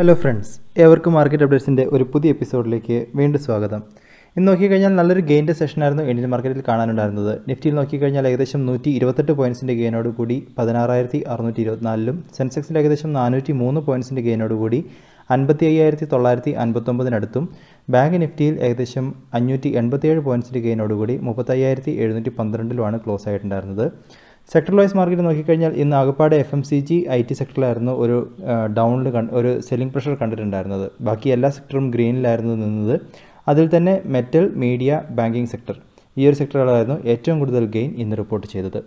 hello friends ഏവർക്കും market അപ്ഡേറ്റ്സിൻ്റെ ഒരു പുതിയ എപ്പിസോഡിലേക്ക് വീണ്ടും സ്വാഗതം ഇന്ന് നോക്കിക്കഴിഞ്ഞാൽ നല്ലൊരു ഗെയിൻ്റെ സെഷനായിരുന്നു ഇന്ത്യൻ മാർക്കറ്റിൽ കാണാനുണ്ടായിരുന്നത് നിഫ്റ്റിയിൽ നോക്കിക്കഴിഞ്ഞാൽ ഏകദേശം നൂറ്റി ഇരുപത്തെട്ട് പോയിൻസിൻ്റെ ഗെയിനോട് കൂടി പതിനാറായിരത്തി അറുന്നൂറ്റി ഇരുപത്തിനാലിലും സെൻസെക്സിൻ്റെ ഏകദേശം നാനൂറ്റി മൂന്ന് പോയിൻസിൻ്റെ ഗെയിനോട് കൂടി അൻപത്തി അയ്യായിരത്തി തൊള്ളായിരത്തി അൻപത്തൊമ്പതിനടുത്തും ബാങ്ക് നിഫ്റ്റിയിൽ ഏകദേശം അഞ്ഞൂറ്റി എൺപത്തിയേഴ് പോയിൻസിൻ്റെ കൂടി മുപ്പത്തയ്യായിരത്തി എഴുന്നൂറ്റി പന്ത്രണ്ടിലുമാണ് ക്ലോസ് ആയിട്ടുണ്ടായിരുന്നത് സെക്ടർ വൈസ് മാർക്കറ്റ് നോക്കിക്കഴിഞ്ഞാൽ ഇന്ന് ആകപ്പാടെ F M C G I T സെക്ടറിലായിരുന്നു ഒരു ഡൗണിൽ ഒരു സെല്ലിംഗ് പ്രഷർ കണ്ടിട്ടുണ്ടായിരുന്നത് ബാക്കി എല്ലാ സെക്ടറും ഗ്രീനിലായിരുന്നു നിന്നത് അതിൽ തന്നെ മെറ്റൽ മീഡിയ ബാങ്കിങ് സെക്ടർ ഈ ഒരു സെക്ടറുകളായിരുന്നു ഏറ്റവും കൂടുതൽ ഗെയിൻ ഇന്ന് റിപ്പോർട്ട് ചെയ്തത്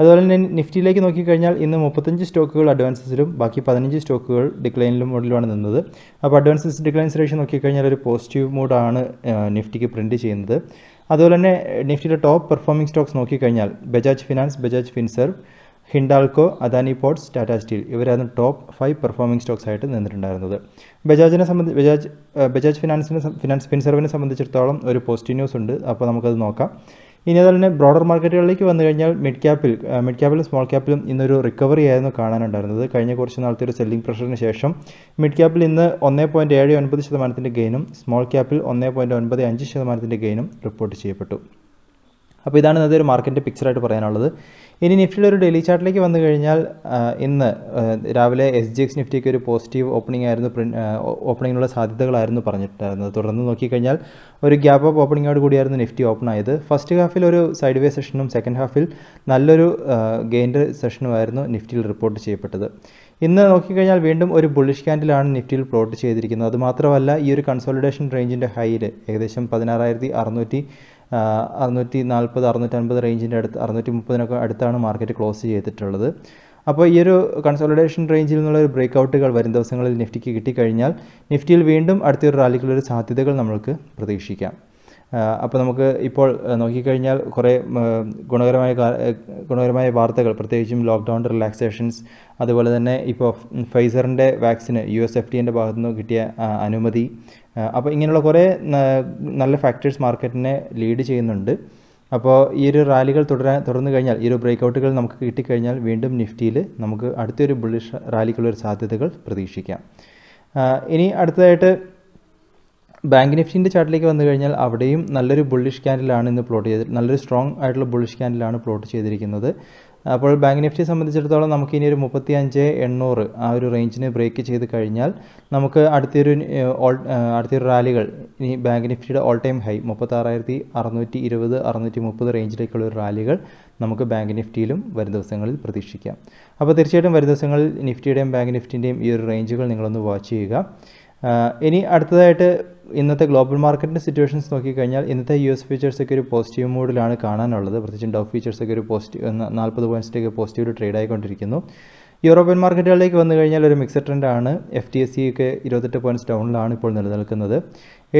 അതുപോലെ തന്നെ നിഫ്റ്റിയിലേക്ക് നോക്കിക്കഴിഞ്ഞാൽ ഇന്ന് മുപ്പത്തഞ്ച് സ്റ്റോക്കുകൾ അഡ്വാൻസസിലും ബാക്കി പതിനഞ്ച് സ്റ്റോക്കുകൾ ഡിക്ലൈനിലും മോഡിലുമാണ് നിന്നത് അപ്പോൾ അഡ്വാൻസസ് ഡിക്ലൈൻസ് റേഷ്യോ നോക്കിക്കഴിഞ്ഞാൽ ഒരു പോസിറ്റീവ് മോഡാണ് നിഫ്റ്റിക്ക് പ്രിൻറ്റ് ചെയ്യുന്നത് അതുപോലെ തന്നെ നിഫ്റ്റിയുടെ ടോപ്പ് പെർഫോമിംഗ് സ്റ്റോക്സ് നോക്കിക്കഴിഞ്ഞാൽ Bajaj finance Bajaj Finserv Hindalco Adani ports Tata steel ഇവരായിരുന്നു ടോപ്പ് ഫൈവ് പെർഫോമിംഗ് സ്റ്റോക്സ് ആയിട്ട് നിന്നിട്ടുണ്ടായിരുന്നത് ബജാജിനെ സംബന്ധിച്ച് ബജാജ് ബജാജ് ഫിനാൻസിനെ ഫിനാൻസ് ഫിൻസെർവിനെ സംബന്ധിച്ചിടത്തോളം ഒരു പോസിറ്റീവ് ന്യൂസ് ഉണ്ട് അപ്പോൾ നമുക്കത് നോക്കാം ഇനി അതുപോലെ തന്നെ ബ്രോഡർ മാർക്കറ്റുകളിലേക്ക് വന്നു കഴിഞ്ഞാൽ മിഡ് ക്യാപ്പിൽ മിഡ് ക്യാപ്പിലും സ്മോൾ ക്യാപ്പിലും ഇന്നൊരു റിക്കവറി ആയിരുന്നു കാണാനുണ്ടായിരുന്നത് കഴിഞ്ഞ കുറച്ച് നാളത്തെ ഒരു സെല്ലിംഗ് പ്രഷറിന് ശേഷം മിഡ് ക്യാപ്പിൽ ഇന്ന് ഒന്നേ പോയിൻറ്റ് ഏഴ് ഒൻപത് ശതമാനത്തിൻ്റെ ഗെയിനും സ്മോൾ ക്യാപ്പിൽ ഒന്നേ പോയിൻറ്റ് ഒൻപത് അഞ്ച് ശതമാനത്തിൻ്റെ ഗെയിനും റിപ്പോർട്ട് ചെയ്യപ്പെട്ടു അപ്പോൾ ഇതാണ് ഇന്നത്തെ ഒരു മാർക്കറ്റിൻ്റെ പിക്ചറായിട്ട് പറയാനുള്ളത് ഇനി നിഫ്റ്റിയുടെ ഒരു ഡെയിലി ചാർട്ടിലേക്ക് വന്നു കഴിഞ്ഞാൽ ഇന്ന് രാവിലെ എസ് ജി എക്സ് നിഫ്റ്റിക്ക് ഒരു പോസിറ്റീവ് ഓപ്പണിംഗ് ആയിരുന്നു ഓപ്പണിങ്ങിനുള്ള സാധ്യതകളായിരുന്നു പറഞ്ഞിട്ടുണ്ടായിരുന്നത് തുടർന്ന് നോക്കിക്കഴിഞ്ഞാൽ ഒരു ഗ്യാപ്പ് അപ്പ് ഓപ്പണിങ്ങോട് കൂടിയായിരുന്നു നിഫ്റ്റി ഓപ്പൺ ആയത് ഫസ്റ്റ് ഹാഫിൽ ഒരു സൈഡ് വേ സെഷനും സെക്കൻഡ് ഹാഫിൽ നല്ലൊരു ഗെയിൻ്റെ സെഷനുമായിരുന്നു നിഫ്റ്റിയിൽ റിപ്പോർട്ട് ചെയ്യപ്പെട്ടത് ഇന്ന് നോക്കിക്കഴിഞ്ഞാൽ വീണ്ടും ഒരു ബുള്ളിഷ് ക്യാൻഡിലാണ് നിഫ്റ്റിയിൽ പ്ലോട്ട് ചെയ്തിരിക്കുന്നത് അതുമാത്രമല്ല ഈ ഒരു കൺസോളിഡേഷൻ റേഞ്ചിൻ്റെ ഹൈയിൽ ഏകദേശം പതിനാറായിരത്തി അറുന്നൂറ്റി അറുന്നൂറ്റി നാൽപ്പത് അൻപത് റേഞ്ചിൻ്റെ അടുത്ത് അറുന്നൂറ്റി മുപ്പതിനൊക്കെ അടുത്താണ് മാർക്കറ്റ് ക്ലോസ് ചെയ്തിട്ടുള്ളത് അപ്പോൾ ഈ ഒരു കൺസോളിഡേഷൻ റേഞ്ചിൽ നിന്നുള്ള ഒരു ബ്രേക്ക് ഔട്ടുകൾ വരും ദിവസങ്ങളിൽ നിഫ്റ്റിക്ക് കിട്ടിക്കഴിഞ്ഞാൽ നിഫ്റ്റിയിൽ വീണ്ടും അടുത്തൊരു റാലിക്കുള്ളൊരു സാധ്യതകൾ നമ്മൾക്ക് പ്രതീക്ഷിക്കാം അപ്പോൾ നമുക്ക് ഇപ്പോൾ നോക്കിക്കഴിഞ്ഞാൽ കുറേ ഗുണകരമായ ഗുണകരമായ വാർത്തകൾ പ്രത്യേകിച്ചും ലോക്ക്ഡൗൺ റിലാക്സേഷൻസ് അതുപോലെ തന്നെ ഇപ്പോൾ ഫൈസറിൻ്റെ വാക്സിന് യു എസ് എഫ് ഡി എൻ്റെ ഭാഗത്തു നിന്ന് കിട്ടിയ അനുമതി അപ്പോൾ ഇങ്ങനെയുള്ള കുറേ നല്ല ഫാക്ടേഴ്സ് മാർക്കറ്റിനെ ലീഡ് ചെയ്യുന്നുണ്ട് അപ്പോൾ ഈ ഒരു റാലികൾ തുടരാൻ തുടർന്നു കഴിഞ്ഞാൽ ഈ ഒരു ബ്രേക്കൗട്ടുകൾ നമുക്ക് കിട്ടിക്കഴിഞ്ഞാൽ വീണ്ടും നിഫ്റ്റിയിൽ നമുക്ക് അടുത്തൊരു ബുള്ളിഷ് റാലിക്കുള്ളൊരു സാധ്യതകൾ പ്രതീക്ഷിക്കാം ഇനി അടുത്തതായിട്ട് ബാങ്ക് നിഫ്റ്റിൻ്റെ ചാർട്ടിലേക്ക് വന്നു കഴിഞ്ഞാൽ അവിടെയും നല്ലൊരു ബുള്ളിഷ് ക്യാൻഡിലാണ് ഇന്ന് പ്ലോട്ട് ചെയ്ത് നല്ലൊരു സ്ട്രോങ് ആയിട്ടുള്ള ബുള്ളിഷ് ക്യാൻഡിലാണ് പ്ലോട്ട് ചെയ്തിരിക്കുന്നത് അപ്പോൾ ബാങ്ക് നിഫ്റ്റിയെ സംബന്ധിച്ചിടത്തോളം നമുക്ക് ഇനി ഒരു മുപ്പത്തി അഞ്ച് എണ്ണൂറ് ആ ഒരു റേഞ്ചിനെ ബ്രേക്ക് ചെയ്ത് കഴിഞ്ഞാൽ നമുക്ക് അടുത്തൊരു ഓൾ അടുത്തൊരു റാലികൾ ഇനി ബാങ്ക് നിഫ്റ്റിയുടെ ഓൾ ടൈം ഹൈ മുപ്പത്താറായിരത്തി അറുന്നൂറ്റി ഇരുപത് അറുന്നൂറ്റി മുപ്പത് റേഞ്ചിലേക്കുള്ള ഒരു റാലികൾ നമുക്ക് ബാങ്ക് നിഫ്റ്റിയിലും വരും ദിവസങ്ങളിൽ പ്രതീക്ഷിക്കാം അപ്പോൾ തീർച്ചയായിട്ടും വരും ദിവസങ്ങളിൽ നിഫ്റ്റിയുടെയും ബാങ്ക് നിഫ്റ്റിൻ്റെയും ഈ ഒരു റേഞ്ചുകൾ നിങ്ങളൊന്ന് വാച്ച് ചെയ്യുക ഇനി അടുത്തതായിട്ട് ഇന്നത്തെ ഗ്ലോബൽ മാർക്കറ്റിൻ്റെ സിറ്റുവേഷൻസ് നോക്കിക്കഴിഞ്ഞാൽ ഇന്നത്തെ യു എസ് ഫീച്ചേഴ്സൊക്കെ ഒരു പോസിറ്റീവ് മൂഡിലാണ് കാണാനുള്ളത് പ്രത്യേകിച്ച് ഡൗ ഫീച്ചേഴ്സൊക്കെ ഒരു പോസിറ്റീവ് നാൽപ്പത് പോയിൻറ്റ്സിലേക്ക് പോസിറ്റീവ് ട്രേഡ് ആയിക്കൊണ്ടിരിക്കുന്നു യൂറോപ്യൻ മാർക്കറ്റുകളിലേക്ക് വന്നു കഴിഞ്ഞാൽ ഒരു മിക്സഡ് ട്രെൻഡാണ് എഫ് ടി എസ് സി ഒക്കെ ഇരുപത്തെട്ട് പോയിൻറ്റ്സ് ഡൗണിലാണ് ഇപ്പോൾ നിലനിൽക്കുന്നത്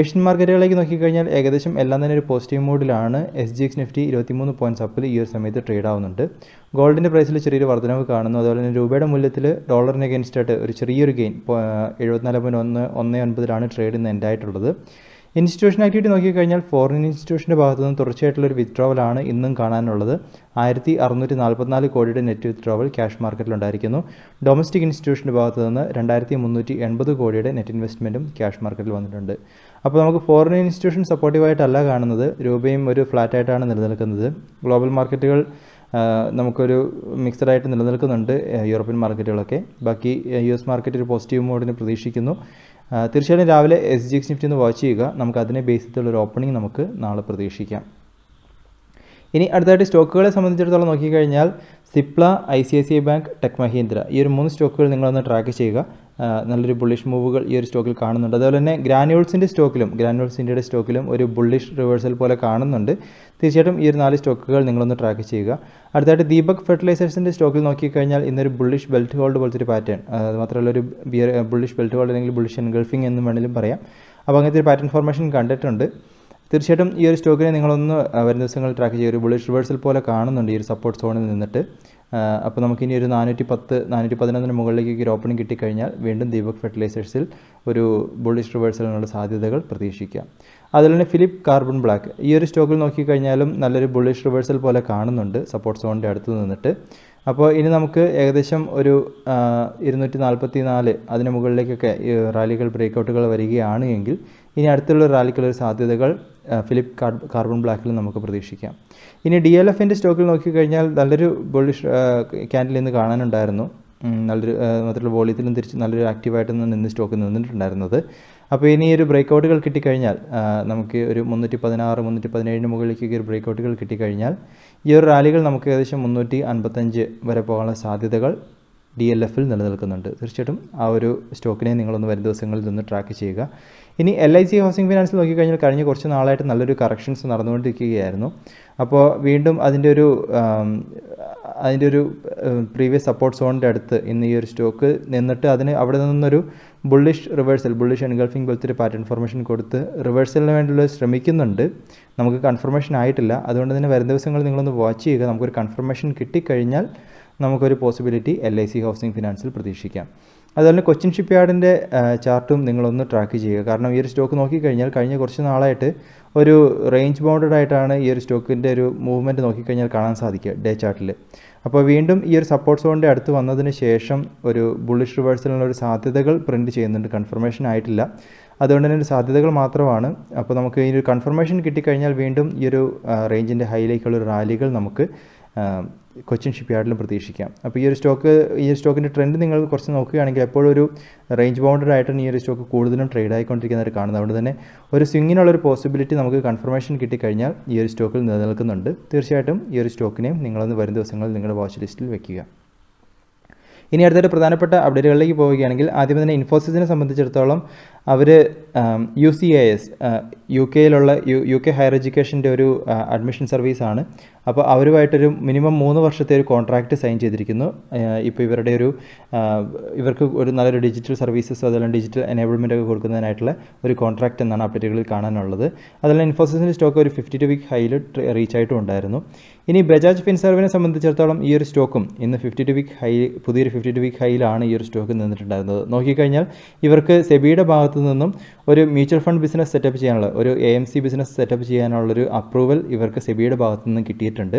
ഏഷ്യൻ മാർക്കറ്റുകളിലേക്ക് നോക്കിക്കഴിഞ്ഞാൽ ഏകദേശം എല്ലാം തന്നെ ഒരു പോസിറ്റീവ് മൂഡിലാണ് എസ് ജി എക്സ് നിഫ്റ്റി ഇരുപത്തിമൂന്ന് പോയിൻറ്റ്സ് അപ്പിൽ ഈ ഒരു സമയത്ത് ട്രേഡ് ആവുന്നുണ്ട് ഗോൾഡിൻ്റെ പ്രൈസിൽ ചെറിയൊരു വർധനവ് കാണുന്നു അതുപോലെ തന്നെ രൂപയുടെ മൂല്യത്തിൽ ഡോളറിന് ആയിട്ട് ഒരു ചെറിയൊരു ഗെയിൻ എഴുപത്തിനാല് പോയിൻറ്റ് ഒന്ന് ഒന്ന് ഒൻപതിലാണ് ട്രേഡ് എൻഡായിട്ടുള്ളത് ഇൻസ്റ്റിറ്റ്യൂഷൻ ആക്ടിവിറ്റി നോക്കിക്കഴിഞ്ഞാൽ ഫോറിൻ ഇൻസ്റ്റിറ്റ്യൂഷൻ്റെ ഭാഗത്തു നിന്ന് തുടർച്ചയായിട്ടുള്ളൊരു വിത്ഡ്രോവലാണ് ഇന്നും കാണാനുള്ളത് ആയിരത്തി അറുന്നൂറ്റി നാൽപ്പത്തിനാല് കോടിയുടെ നെറ്റ് വിത്ഡ്രോവൽ ക്യാഷ് മാർക്കറ്റിലുണ്ടായിരിക്കുന്നു ഡൊമസ്റ്റിക് ഇൻസ്റ്റിറ്റ്യൂഷൻ്റെ ഭാഗത്തു നിന്ന് രണ്ടായിരത്തി മുന്നൂറ്റി എൺപത് കോടിയുടെ നെറ്റ് ഇൻവെസ്റ്റ്മെൻറ്റും ക്യാഷ് മാർക്കറ്റിൽ വന്നിട്ടുണ്ട് അപ്പോൾ നമുക്ക് ഫോറിൻ ഇൻസ്റ്റിറ്റ്യൂഷൻ സപ്പോർട്ടീവായിട്ടല്ല കാണുന്നത് രൂപയും ഒരു ഫ്ലാറ്റായിട്ടാണ് നിലനിൽക്കുന്നത് ഗ്ലോബൽ മാർക്കറ്റുകൾ നമുക്കൊരു മിക്സഡായിട്ട് നിലനിൽക്കുന്നുണ്ട് യൂറോപ്യൻ മാർക്കറ്റുകളൊക്കെ ബാക്കി യു എസ് മാർക്കറ്റ് ഒരു പോസിറ്റീവ് മോഡിന് പ്രതീക്ഷിക്കുന്നു തീർച്ചയായിട്ടും രാവിലെ എസ് ജി എക്സ് നിഫ്റ്റി ഒന്ന് വാച്ച് ചെയ്യുക നമുക്ക് അതിനെ ബേസ് ചെയ്തുള്ള ഒരു ഓപ്പണിംഗ് നമുക്ക് നാളെ പ്രതീക്ഷിക്കാം ഇനി അടുത്തായിട്ട് സ്റ്റോക്കുകളെ സംബന്ധിച്ചിടത്തോളം നോക്കിക്കഴിഞ്ഞാൽ Cipla I C I C I bank tech Mahindra ഈ ഒരു മൂന്ന് സ്റ്റോക്കുകൾ നിങ്ങളൊന്ന് ട്രാക്ക് ചെയ്യുക നല്ലൊരു ബുള്ളിഷ് മൂവുകൾ ഈ ഒരു സ്റ്റോക്കിൽ കാണുന്നുണ്ട് അതുപോലെ തന്നെ ഗ്രാനുവൽസിൻ്റെ സ്റ്റോക്കിലും ഗ്രാനുവൽസ് ഇന്ത്യയുടെ സ്റ്റോക്കിലും ഒരു ബുള്ളിഷ് റിവേഴ്സൽ പോലെ കാണുന്നുണ്ട് തീർച്ചയായിട്ടും ഈ ഒരു നാല് സ്റ്റോക്കുകൾ നിങ്ങളൊന്ന് ട്രാക്ക് ചെയ്യുക അടുത്തായിട്ട് ദീപക് ഫെർട്ടിലൈസേഴ്സിൻ്റെ സ്റ്റോക്കിൽ നോക്കിക്കഴിഞ്ഞാൽ ഇന്നൊരു ബുള്ളിഷ് ബെൽറ്റ് ഹോൾഡ് പോലത്തെ ഒരു പാറ്റേൺ അത് മാത്രമല്ല ഒരു ബിയർ ബുള്ളിഷ് ബെൽറ്റ് ഹോൾഡ് അല്ലെങ്കിൽ ബുള്ളിഷ് എൻഗൾഫിംഗ് എന്ന് വേണമെങ്കിലും പറയാം അപ്പോൾ അങ്ങനത്തെ ഒരു പാറ്റേൺ ഫോർമേഷൻ കണ്ടിട്ടുണ്ട് തീർച്ചയായിട്ടും ഈ ഒരു സ്റ്റോക്കിനെ നിങ്ങളൊന്ന് വരുന്ന ദിവസങ്ങൾ ട്രാക്ക് ചെയ്യുക ഒരു ബുള്ളിഷ് റിവേഴ്സൽ പോലെ കാണുന്നുണ്ട് ഈ ഒരു സപ്പോർട്ട് സോണിൽ നിന്നിട്ട് അപ്പോൾ നമുക്കിനി ഒരു നാനൂറ്റി പത്ത് നാനൂറ്റി പതിനൊന്നിന് മുകളിലേക്ക് ഒരു ഓപ്പണിംഗ് കിട്ടിക്കഴിഞ്ഞാൽ വീണ്ടും ദീപക് ഫെർട്ടിലൈസേഴ്സിൽ ഒരു ബുള്ളിഷ് റിവേഴ്സലിനുള്ള സാധ്യതകൾ പ്രതീക്ഷിക്കാം അതുപോലെ തന്നെ ഫിലിപ്പ് കാർബൺ ബ്ലാക്ക് ഈ ഒരു സ്റ്റോക്കിൽ നോക്കിക്കഴിഞ്ഞാലും നല്ലൊരു ബുള്ളിഷ് റിവേഴ്സൽ പോലെ കാണുന്നുണ്ട് സപ്പോർട്ട് സോണിൻ്റെ അടുത്ത് നിന്നിട്ട് അപ്പോൾ ഇനി നമുക്ക് ഏകദേശം ഒരു ഇരുന്നൂറ്റി നാൽപ്പത്തി നാല് അതിന് മുകളിലേക്കൊക്കെ ഈ റാലികൾ ബ്രേക്കൗട്ടുകൾ വരികയാണ് എങ്കിൽ ഇനി അടുത്തുള്ള റാലിക്കുള്ള സാധ്യതകൾ ഫിലിപ്പ് കാർബൺ ബ്ലാക്കിൽ നമുക്ക് പ്രതീക്ഷിക്കാം ഇനി ഡി എൽ എഫിൻ്റെ സ്റ്റോക്കിൽ നോക്കിക്കഴിഞ്ഞാൽ നല്ലൊരു ബുള്ളിഷ് ക്യാൻഡിൽ നിന്ന് കാണാനുണ്ടായിരുന്നു നല്ലൊരു മാത്രമല്ല വോളിയത്തിലും തിരിച്ച് നല്ലൊരു ആക്റ്റീവായിട്ട് നിന്ന് സ്റ്റോക്ക് നിന്നിട്ടുണ്ടായിരുന്നത് അപ്പോൾ ഇനി ഒരു ബ്രേക്കൗട്ടുകൾ കിട്ടിക്കഴിഞ്ഞാൽ നമുക്ക് ഒരു മുന്നൂറ്റി പതിനാറ് മുന്നൂറ്റി പതിനേഴിന് മുകളിലേക്ക് ഒരു ബ്രേക്കൗട്ടുകൾ കിട്ടിക്കഴിഞ്ഞാൽ ഈ ഒരു റാലികൾ നമുക്ക് ഏകദേശം മുന്നൂറ്റി അൻപത്തഞ്ച് വരെ പോകാനുള്ള സാധ്യതകൾ ഡി എൽ എഫിൽ നിലനിൽക്കുന്നുണ്ട് തീർച്ചയായിട്ടും ആ ഒരു സ്റ്റോക്കിനെ നിങ്ങളൊന്ന് വരും ദിവസങ്ങളിൽ നിന്ന് ട്രാക്ക് ചെയ്യുക ഇനി എൽ ഐ സി ഹൗസിംഗ് ഫിനാൻസിൽ നോക്കിക്കഴിഞ്ഞാൽ കഴിഞ്ഞ കുറച്ച് നാളായിട്ട് നല്ലൊരു കറക്ഷൻസ് നടന്നുകൊണ്ടിരിക്കുകയായിരുന്നു അപ്പോൾ വീണ്ടും അതിൻ്റെ ഒരു അതിൻ്റെ ഒരു പ്രീവിയസ് സപ്പോർട്ട് സോണിൻ്റെ അടുത്ത് ഇന്ന് ഈ ഒരു സ്റ്റോക്ക് നിന്നിട്ട് അതിന് അവിടെ നിന്നൊരു ബുള്ളിഷ് റിവേഴ്സൽ ബുള്ളിഷ് എൻഗൾഫിംഗ് പോലത്തെ ഒരു പാറ്റേൺ ഫോർമേഷൻ കൊടുത്ത് റിവേഴ്സലിന് വേണ്ടിയുള്ള ശ്രമിക്കുന്നുണ്ട് നമുക്ക് കൺഫർമേഷൻ ആയിട്ടില്ല അതുകൊണ്ട് തന്നെ വരും ദിവസങ്ങളിൽ നിങ്ങളൊന്ന് വാച്ച് ചെയ്യുക നമുക്കൊരു കൺഫർമേഷൻ കിട്ടിക്കഴിഞ്ഞാൽ നമുക്കൊരു possibility L I C housing ഫിനാൻസിൽ പ്രതീക്ഷിക്കാം അതുപോലെ കൊച്ചിൻ ഷിപ്പ് യാർഡിൻ്റെ ചാർട്ടും നിങ്ങളൊന്ന് ട്രാക്ക് ചെയ്യുക കാരണം ഈ ഒരു സ്റ്റോക്ക് നോക്കിക്കഴിഞ്ഞാൽ കഴിഞ്ഞ കുറച്ച് നാളായിട്ട് ഒരു റേഞ്ച് ബൗണ്ടഡ് ആയിട്ടാണ് ഈ ഒരു സ്റ്റോക്കിൻ്റെ ഒരു മൂവ്മെൻറ്റ് നോക്കിക്കഴിഞ്ഞാൽ കാണാൻ സാധിക്കുക ഡേ ചാർട്ടിൽ അപ്പോൾ വീണ്ടും ഈ ഒരു സപ്പോർട്ട് സോണിൻ്റെ അടുത്ത് വന്നതിന് ശേഷം ഒരു ബുള്ളിഷ് റിവേഴ്സലിനുള്ള ഒരു സാധ്യതകൾ പ്രിൻറ്റ് ചെയ്യുന്നുണ്ട് കൺഫർമേഷൻ ആയിട്ടില്ല അതുകൊണ്ട് തന്നെ സാധ്യതകൾ മാത്രമാണ് അപ്പോൾ നമുക്ക് ഈ ഒരു കൺഫർമേഷൻ കിട്ടിക്കഴിഞ്ഞാൽ വീണ്ടും ഈ ഒരു റേഞ്ചിൻ്റെ ഹൈയിലേക്കുള്ള റാലികൾ നമുക്ക് കൊച്ചിൻ ഷിപ്പ്യാർഡിലും പ്രതീക്ഷിക്കാം അപ്പോൾ ഈ ഒരു സ്റ്റോക്ക് ഈ ഒരു സ്റ്റോക്കിൻ്റെ ട്രെൻഡ് നിങ്ങൾ കുറച്ച് നോക്കുകയാണെങ്കിൽ എപ്പോഴും ഒരു റേഞ്ച് ബൗണ്ടഡ് ആയിട്ടാണ് ഈ ഒരു സ്റ്റോക്ക് കൂടുതലും ട്രേഡ് ആയിക്കൊണ്ടിരിക്കുന്നതായിട്ട് കാണുന്നത് അതുകൊണ്ട് തന്നെ ഒരു സ്വിങ്ങിനുള്ള ഒരു പോസിബിലിറ്റി നമുക്ക് കൺഫർമേഷൻ കിട്ടിക്കഴിഞ്ഞാൽ ഈ ഒരു സ്റ്റോക്കിൽ നിലനിൽക്കുന്നുണ്ട് തീർച്ചയായിട്ടും ഈ ഒരു സ്റ്റോക്കിനെയും നിങ്ങളൊന്ന് വരും ദിവസങ്ങളിൽ നിങ്ങളുടെ വാച്ച് ലിസ്റ്റിൽ വയ്ക്കുക ഇനി അടുത്തായിട്ട് പ്രധാനപ്പെട്ട അപ്ഡേറ്റുകളിലേക്ക് പോവുകയാണെങ്കിൽ ആദ്യം തന്നെ ഇൻഫോസിസിനെ സംബന്ധിച്ചിടത്തോളം അവർ U C I S U കെയിലുള്ള യു യു കെ ഹയർ എഡ്യൂക്കേഷൻ്റെ ഒരു അഡ്മിഷൻ സർവീസാണ് അപ്പോൾ അവരുമായിട്ടൊരു മിനിമം മൂന്ന് വർഷത്തെ ഒരു കോൺട്രാക്റ്റ് സൈൻ ചെയ്തിരിക്കുന്നു ഇപ്പോൾ ഇവരുടെ ഒരു ഇവർക്ക് ഒരു നല്ലൊരു ഡിജിറ്റൽ സർവീസസ് അതെല്ലാം ഡിജിറ്റൽ എനേബിൾമെൻ്റ് ഒക്കെ കൊടുക്കുന്നതിനായിട്ടുള്ള ഒരു കോൺട്രാക്റ്റ് എന്നാണ് അപ്ഡേറ്റുകളിൽ കാണാനുള്ളത് അതെല്ലാം ഇൻഫോസിസിൻ്റെ സ്റ്റോക്ക് ഒരു ഫിഫ്റ്റി ടു വീക്ക് ഹൈയിൽ റീച്ച് ആയിട്ടും ഉണ്ടായിരുന്നു ഇനി ബജാജ് ഫിൻസർവിനെ സംബന്ധിച്ചിടത്തോളം ഈ ഒരു സ്റ്റോക്കും ഇന്ന് ഫിഫ്റ്റി ടു വീക്ക് ഹൈ പുതിയൊരു ഫിഫ്റ്റി ടു വീക്ക് ഹൈയിലാണ് ഈ ഒരു സ്റ്റോക്ക് നിന്നിട്ടുണ്ടായിരുന്നത് നോക്കിക്കഴിഞ്ഞാൽ ഇവർക്ക് സെബിയുടെ ഭാഗത്തു നിന്നും ഒരു മ്യൂച്വൽ ഫണ്ട് ബിസിനസ് സെറ്റപ്പ് ചെയ്യാനുള്ള ഒരു A M C business setup ചെയ്യാനുള്ളൊരു അപ്രൂവൽ ഇവർക്ക് സെബിയുടെ ഭാഗത്തു നിന്നും കിട്ടിയിട്ടുണ്ട്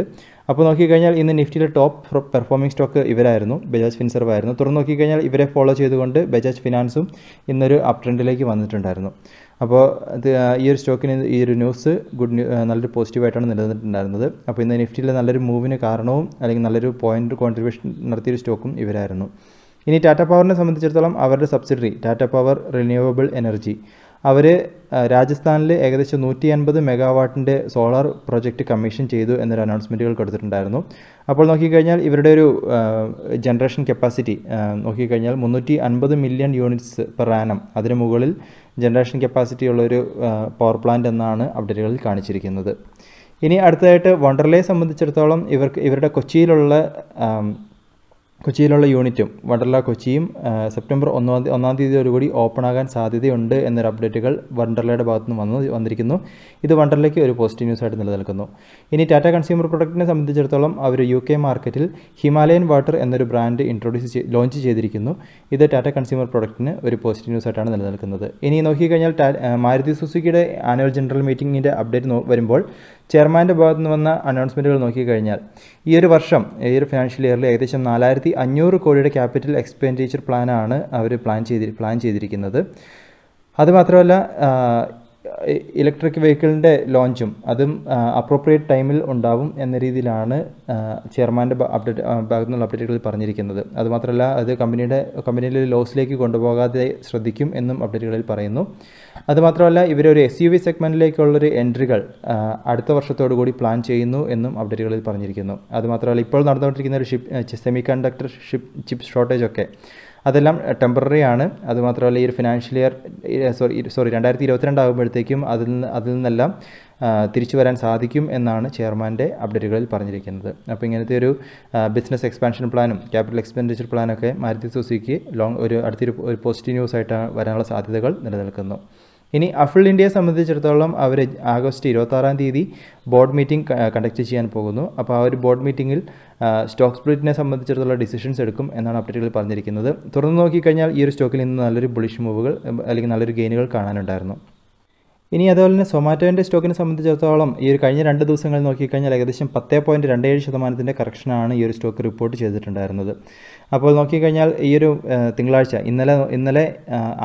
അപ്പോൾ നോക്കിക്കഴിഞ്ഞാൽ ഇന്ന് നിഫ്റ്റിയിലെ ടോപ്പ് പെർഫോമിംഗ് സ്റ്റോക്ക് ഇവരായിരുന്നു ബജാജ് ഫിൻസർവ് ആയിരുന്നു തുറന്ന് നോക്കിക്കഴിഞ്ഞാൽ ഇവരെ ഫോളോ ചെയ്തുകൊണ്ട് ബജാജ് ഫിനാൻസും ഇന്നൊരു അപ് ട്രെൻഡിലേക്ക് വന്നിട്ടുണ്ടായിരുന്നു അപ്പോൾ ഈ ഒരു സ്റ്റോക്കിന് ഈ ഒരു ന്യൂസ് ഗുഡ് ന്യൂ നല്ലൊരു പോസിറ്റീവായിട്ടാണ് നിലനിന്നിട്ടുണ്ടായിരുന്നത് അപ്പോൾ ഇന്ന് നിഫ്റ്റിയിലെ നല്ലൊരു മൂവിന് കാരണവും അല്ലെങ്കിൽ നല്ലൊരു പോയിന്റ് കോൺട്രിബ്യൂഷൻ നടത്തിയൊരു സ്റ്റോക്കും ഇവരായിരുന്നു ഇനി ടാറ്റ പവറിനെ സംബന്ധിച്ചിടത്തോളം അവരുടെ subsidiary Tata power renewable energy അവർ രാജസ്ഥാനിൽ ഏകദേശം നൂറ്റി അൻപത് മെഗാവാട്ടിൻ്റെ സോളാർ പ്രൊജക്റ്റ് കമ്മീഷൻ ചെയ്തു എന്നൊരു അനൗൺസ്മെൻറ്റുകൾ കൊടുത്തിട്ടുണ്ടായിരുന്നു അപ്പോൾ നോക്കിക്കഴിഞ്ഞാൽ ഇവരുടെ ഒരു ജനറേഷൻ കപ്പാസിറ്റി നോക്കിക്കഴിഞ്ഞാൽ മുന്നൂറ്റി അൻപത് മില്യൺ യൂണിറ്റ്സ് പെർ ആനം അതിന് മുകളിൽ ജനറേഷൻ കപ്പാസിറ്റി ഉള്ളൊരു പവർ പ്ലാന്റ് എന്നാണ് അപ്ഡേറ്റുകളിൽ കാണിച്ചിരിക്കുന്നത് ഇനി അടുത്തതായിട്ട് വണ്ടർലയെ സംബന്ധിച്ചിടത്തോളം ഇവർക്ക് ഇവരുടെ കൊച്ചിയിലുള്ള കൊച്ചിയിലുള്ള യൂണിറ്റും വണ്ടർല കൊച്ചിയും സെപ്റ്റംബർ ഒന്നാം ഒന്നാം തീയതിയോടുകൂടി ഓപ്പൺ ആകാൻ സാധ്യതയുണ്ട് എന്നൊരു അപ്ഡേറ്റുകൾ വണ്ടർലയുടെ ഭാഗത്തു നിന്ന് വന്നു വന്നിരിക്കുന്നു ഇത് വണ്ടർലയ്ക്ക് ഒരു പോസിറ്റീവ് ന്യൂസ് ആയിട്ട് നിലനിൽക്കുന്നു ഇനി ടാറ്റ കൺസ്യൂമർ പ്രൊഡക്റ്റിനെ സംബന്ധിച്ചിടത്തോളം അവർ യു കെ മാർക്കറ്റിൽ ഹിമാലയൻ വാട്ടർ എന്നൊരു ബ്രാൻഡ് ഇൻട്രൊഡ്യൂസ് ലോഞ്ച് ചെയ്തിരിക്കുന്നു ഇത് ടാറ്റ കൺസ്യൂമർ പ്രൊഡക്റ്റിന് ഒരു പോസിറ്റീവ് ന്യൂസ് ആയിട്ടാണ് നിലനിൽക്കുന്നത് ഇനി നോക്കിക്കഴിഞ്ഞാൽ മാരുതി സുസുക്കിയുടെ ആനുവൽ ജനറൽ മീറ്റിംഗിൻ്റെ അപ്ഡേറ്റ് വരുമ്പോൾ ചെയർമാൻ്റെ ഭാഗത്തു നിന്ന് വന്ന അനൗൺസ്മെൻറ്റുകൾ നോക്കിക്കഴിഞ്ഞാൽ ഈ ഒരു വർഷം ഈ ഒരു ഫിനാൻഷ്യൽ ഇയറിൽ ഏകദേശം നാലായിരത്തി അഞ്ഞൂറ് കോടിയുടെ ക്യാപിറ്റൽ എക്സ്പെൻഡിച്ചർ പ്ലാനാണ് അവർ പ്ലാൻ ചെയ്തി പ്ലാൻ ചെയ്തിരിക്കുന്നത് അതുമാത്രമല്ല ഇലക്ട്രിക് വെഹിക്കിളിൻ്റെ ലോഞ്ചും അതും അപ്രോപ്രിയേറ്റ് ടൈമിൽ ഉണ്ടാവും എന്ന രീതിയിലാണ് ചെയർമാൻ്റെ അപ്ഡേറ്റ് ഭാഗത്തു നിന്നുള്ള അപ്ഡേറ്റുകളിൽ പറഞ്ഞിരിക്കുന്നത് അതുമാത്രമല്ല അത് കമ്പനിയുടെ കമ്പനിയിലെ ലോസിലേക്ക് കൊണ്ടുപോകാതെ ശ്രദ്ധിക്കും എന്നും അപ്ഡേറ്റുകളിൽ പറയുന്നു അതുമാത്രമല്ല ഇവരൊരു എസ് യു വി സെഗ്മെൻറ്റിലേക്കുള്ളൊരു എൻട്രികൾ അടുത്ത വർഷത്തോടു കൂടി പ്ലാൻ ചെയ്യുന്നു എന്നും അപ്ഡേറ്റുകളിൽ പറഞ്ഞിരിക്കുന്നു അതുമാത്രമല്ല ഇപ്പോൾ നടന്നുകൊണ്ടിരിക്കുന്ന ഒരു ship semiconductor ship chip shortage ഒക്കെ അതെല്ലാം ടെമ്പററി ആണ് അതുമാത്രമല്ല ഈ ഒരു ഫിനാൻഷ്യൽ ഇയർ സോറി സോറി രണ്ടായിരത്തി ഇരുപത്തിരണ്ട് ആകുമ്പോഴത്തേക്കും അതിൽ അതിൽ നിന്നെല്ലാം തിരിച്ചു വരാൻ സാധിക്കും എന്നാണ് ചെയർമാൻ്റെ അപ്ഡേറ്റുകളിൽ പറഞ്ഞിരിക്കുന്നത് അപ്പോൾ ഇങ്ങനത്തെ ഒരു ബിസിനസ് എക്സ്പാൻഷൻ പ്ലാനും ക്യാപിറ്റൽ എക്സ്പെൻഡിച്ചർ പ്ലാനൊക്കെ മാരുതി സുസിക്ക് ലോങ് ഒരു അടുത്തൊരു ഒരു പോസിറ്റീവ് ന്യൂസ് ആയിട്ട് വരാനുള്ള സാധ്യതകൾ നിലനിൽക്കുന്നു ഇനി അഫിൾ ഇന്ത്യയെ സംബന്ധിച്ചിടത്തോളം അവർ ആഗസ്റ്റ് ഇരുപത്താറാം തീയതി ബോർഡ് മീറ്റിംഗ് കണ്ടക്ട് ചെയ്യാൻ പോകുന്നു അപ്പോൾ ആ ഒരു ബോർഡ് മീറ്റിംഗിൽ സ്റ്റോക്ക് സ്പ്ലിറ്റിനെ സംബന്ധിച്ചിടത്തോളം ഡിസിഷൻസ് എടുക്കും എന്നാണ് അപ്ഡേറ്റുകൾ പറഞ്ഞിരിക്കുന്നത് തുറന്നു നോക്കിക്കഴിഞ്ഞാൽ ഈ ഒരു സ്റ്റോക്കിൽ ഇന്ന് നല്ലൊരു ബുളിഷ് മൂവുകൾ അല്ലെങ്കിൽ നല്ലൊരു ഗെയിനുകൾ കാണാനുണ്ടായിരുന്നു ഇനി അതുപോലെ തന്നെ സൊമാറ്റോൻ്റെ സ്റ്റോക്കിനെ സംബന്ധിച്ചിടത്തോളം ഈ ഒരു കഴിഞ്ഞ രണ്ട് ദിവസങ്ങൾ നോക്കിക്കഴിഞ്ഞാൽ ഏകദേശം പത്തേ പോയിൻറ്റ് രണ്ട് ഏഴ് ശതമാനത്തിൻ്റെ കറക്ഷനാണ് ഈ ഒരു സ്റ്റോക്ക് റിപ്പോർട്ട് ചെയ്തിട്ടുണ്ടായിരുന്നത് അപ്പോൾ നോക്കിക്കഴിഞ്ഞാൽ ഈ ഒരു തിങ്കളാഴ്ച ഇന്നലെ ഇന്നലെ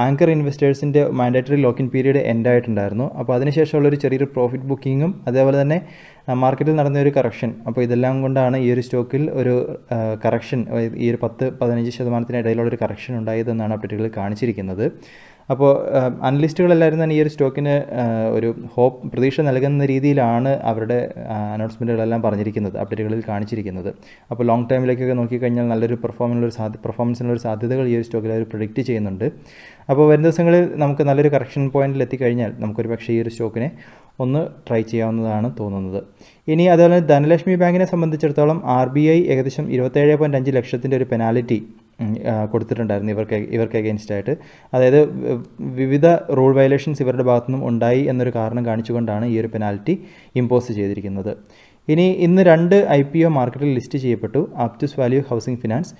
ആങ്കർ ഇൻവെസ്റ്റേഴ്സിൻ്റെ മാൻഡേറ്ററി ലോക്കിൻ പീരീഡ് എൻഡ് അപ്പോൾ അതിനുശേഷമുള്ള ഒരു ചെറിയൊരു പ്രോഫിറ്റ് ബുക്കിങ്ങും അതേപോലെ തന്നെ മാർക്കറ്റിൽ നടന്ന ഒരു കറക്ഷൻ അപ്പോൾ ഇതെല്ലാം കൊണ്ടാണ് ഈ ഒരു സ്റ്റോക്കിൽ ഒരു കറക്ഷൻ ഈ ഒരു പത്ത് പതിനഞ്ച് ശതമാനത്തിനിടയിലുള്ള ഒരു കറക്ഷൻ ഉണ്ടായതെന്നാണ് അപ്ഡേറ്റുകൾ കാണിച്ചിരിക്കുന്നത് അപ്പോൾ അനലിസ്റ്റുകളെല്ലാവരും തന്നെ ഈ ഒരു സ്റ്റോക്കിന് ഒരു ഹോപ്പ് പ്രതീക്ഷ നൽകുന്ന രീതിയിലാണ് അവരുടെ അനൗൺസ്മെൻറ്റുകളെല്ലാം പറഞ്ഞിരിക്കുന്നത് അപ്ഡേറ്റുകളിൽ കാണിച്ചിരിക്കുന്നത് അപ്പോൾ ലോങ് ടൈമിലേക്കൊക്കെ നോക്കിക്കഴിഞ്ഞാൽ നല്ലൊരു പെർഫോമിനുള്ള സാധ്യ പെർഫോമൻസിനുള്ള സാധ്യതകൾ ഈ ഒരു സ്റ്റോക്കിൽ അവർ പ്രൊഡിക്റ്റ് ചെയ്യുന്നുണ്ട് അപ്പോൾ വരുന്ന ദിവസങ്ങളിൽ നമുക്ക് നല്ലൊരു കറക്ഷൻ പോയിന്റിൽ എത്തിക്കഴിഞ്ഞാൽ നമുക്കൊരു പക്ഷേ ഈ ഒരു സ്റ്റോക്കിനെ ഒന്ന് ട്രൈ ചെയ്യാവുന്നതാണ് തോന്നുന്നത് ഇനി അതുപോലെ തന്നെ ധനലക്ഷ്മി ബാങ്കിനെ സംബന്ധിച്ചിടത്തോളം ആർ ബി ഐ ഏകദേശം ഇരുപത്തേഴ് പോയിൻറ്റ് അഞ്ച് ലക്ഷത്തിൻ്റെ ഒരു പെനാലിറ്റി കൊടുത്തിട്ടുണ്ടായിരുന്നു ഇവർക്ക് ഇവർക്ക് അഗേൻസ്റ്റ് ആയിട്ട് അതായത് വിവിധ റൂൾ വയലേഷൻസ് ഇവരുടെ ഭാഗത്തുനിന്നും ഉണ്ടായി എന്നൊരു കാരണം കാണിച്ചുകൊണ്ടാണ് ഈ ഒരു പെനാൽറ്റി ഇമ്പോസ് ചെയ്തിരിക്കുന്നത് ഇനി ഇന്ന് രണ്ട് ഐ പി ഒ മാർക്കറ്റിൽ ലിസ്റ്റ് ചെയ്യപ്പെട്ടു ആപ്റ്റുസ് വാല്യൂ ഹൗസിംഗ് ഫിനാൻസ്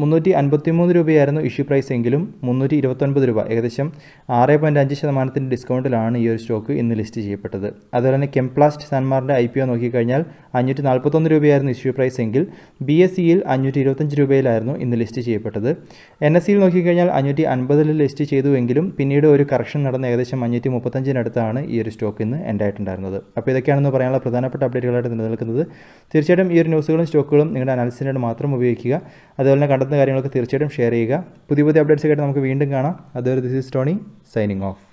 മുന്നൂറ്റി അൻപത്തി മൂന്ന് രൂപയായിരുന്നു ഇഷ്യൂ പ്രൈസ് എങ്കിലും മുന്നൂറ്റി ഇരുപത്തൊൻപത് രൂപ ഏകദേശം ആറ് പോയിൻറ്റ് അഞ്ച് ശതമാനത്തിൻ്റെ ഡിസ്കൗണ്ടിലാണ് ഈ ഒരു സ്റ്റോക്ക് ഇന്ന് ലിസ്റ്റ് ചെയ്യപ്പെട്ടത് അതുപോലെ തന്നെ കെംപ്ലാസ്റ്റ് സാൻമാറിൻ്റെ ഐ പി ഒ നോക്കിക്കഴിഞ്ഞാൽ അഞ്ഞൂറ്റി നാൽപ്പത്തൊന്ന് രൂപയായിരുന്നു ഇഷ്യൂ പ്രൈസ് എങ്കിൽ ബി എസ് സിയിൽ e അഞ്ഞൂറ്റി ഇരുപത്തഞ്ച് രൂപയിലായിരുന്നു ഇന്ന് ലിസ്റ്റ് ചെയ്യപ്പെട്ടത് എൻ എസ് സിയിൽ നോക്കിക്കഴിഞ്ഞാൽ അഞ്ഞൂറ്റി അൻപതിൽ ലിസ്റ്റ് ചെയ്തുവെങ്കിലും പിന്നീട് ഒരു കറക്ഷൻ നടന്ന ഏകദേശം അഞ്ഞൂറ്റി മുപ്പത്തഞ്ചിനടുത്താണ് ഈ ഒരു സ്റ്റോക്ക് ഇന്ന് എൻഡായിട്ടുണ്ടായിരുന്നത് അപ്പോൾ ഇതൊക്കെയാണെന്ന് പറയാനുള്ള പ്രധാനപ്പെട്ട അപ്ഡേറ്റുകളായിട്ട് നിലനിൽക്കുന്നത് തീർച്ചയായിട്ടും ഈ ഒരു ന്യൂസുകളും സ്റ്റോക്കുകളും നിങ്ങളുടെ അനാലിസിനായിട്ട് മാത്രം ഉപയോഗിക്കുക അതുപോലെ തന്നെ കണ്ടെത്തുന്ന കാര്യങ്ങളൊക്കെ തീർച്ചയായിട്ടും ഷെയർ ചെയ്യുക പുതിയ പുതിയ അപ്ഡേറ്റ്സ് ആയിട്ട് നമുക്ക് വീണ്ടും കാണാം അതുവരെ this is Tony signing of